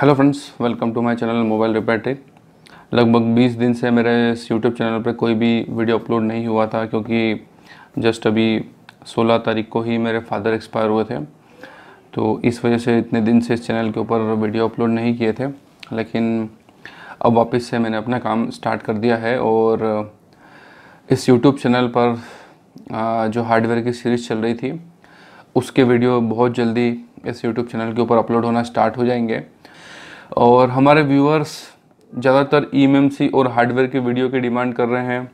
hello friends welcome to my channel mobile repair tech लगभग 20 दिन से मेरे इस यूट्यूब चैनल पर कोई भी वीडियो अपलोड नहीं हुआ था क्योंकि जस्ट अभी 16 तारीख को ही मेरे फादर एक्सपायर हुए थे तो इस वजह से इतने दिन से इस चैनल के ऊपर वीडियो अपलोड नहीं किए थे लेकिन अब वापस से मैंने अपना काम स्टार्ट कर दिया है और इस यूट्यूब चैनल पर जो हार्डवेयर की सीरीज़ चल रही थी उसके वीडियो बहुत जल्दी इस यूट्यूब चैनल के ऊपर अपलोड होना स्टार्ट हो जाएंगे और हमारे व्यूअर्स ज़्यादातर ई e और हार्डवेयर के वीडियो की डिमांड कर रहे हैं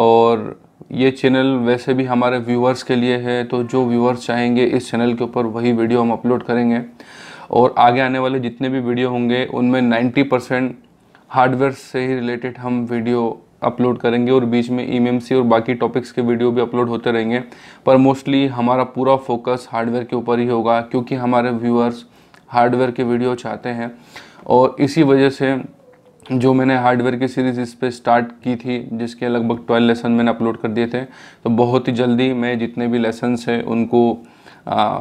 और ये चैनल वैसे भी हमारे व्यूअर्स के लिए है तो जो व्यूअर्स चाहेंगे इस चैनल के ऊपर वही वीडियो हम अपलोड करेंगे और आगे आने वाले जितने भी वीडियो होंगे उनमें 90 परसेंट हार्डवेयर से ही रिलेटेड हम वीडियो अपलोड करेंगे और बीच में ई e और बाकी टॉपिक्स के वीडियो भी अपलोड होते रहेंगे पर मोस्टली हमारा पूरा फोकस हार्डवेयर के ऊपर ही होगा क्योंकि हमारे व्यूअर्स हार्डवेयर के वीडियो चाहते हैं और इसी वजह से जो मैंने हार्डवेयर की सीरीज़ इस पर स्टार्ट की थी जिसके लगभग ट्वेल्व लेसन मैंने अपलोड कर दिए थे तो बहुत ही जल्दी मैं जितने भी लेसन्स हैं उनको आ,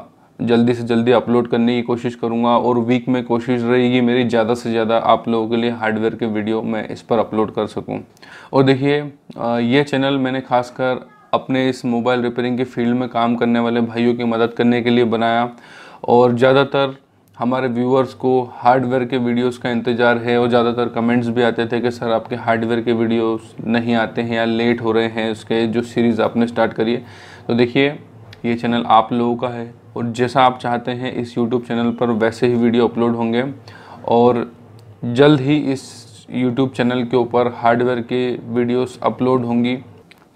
जल्दी से जल्दी अपलोड करने की कोशिश करूँगा और वीक में कोशिश रहेगी मेरी ज़्यादा से ज़्यादा आप लोगों के लिए हार्डवेयर के वीडियो मैं इस पर अपलोड कर सकूँ और देखिए ये चैनल मैंने खासकर अपने इस मोबाइल रिपेयरिंग के फील्ड में काम करने वाले भाइयों की मदद करने के लिए बनाया और ज़्यादातर हमारे व्यूअर्स को हार्डवेयर के वीडियोस का इंतज़ार है और ज़्यादातर कमेंट्स भी आते थे कि सर आपके हार्डवेयर के वीडियोस नहीं आते हैं या लेट हो रहे हैं उसके जो सीरीज़ आपने स्टार्ट करी है तो देखिए ये चैनल आप लोगों का है और जैसा आप चाहते हैं इस यूट्यूब चैनल पर वैसे ही वीडियो अपलोड होंगे और जल्द ही इस यूट्यूब चैनल के ऊपर हार्डवेयर के वीडियोज़ अपलोड होंगी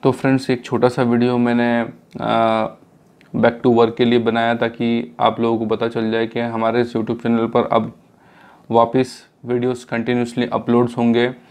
तो फ्रेंड्स एक छोटा सा वीडियो मैंने आ, बैक टू वर्क के लिए बनाया ताकि आप लोगों को पता चल जाए कि हमारे इस यूट्यूब चैनल पर अब वापस वीडियोस कंटिन्यूसली अपलोड्स होंगे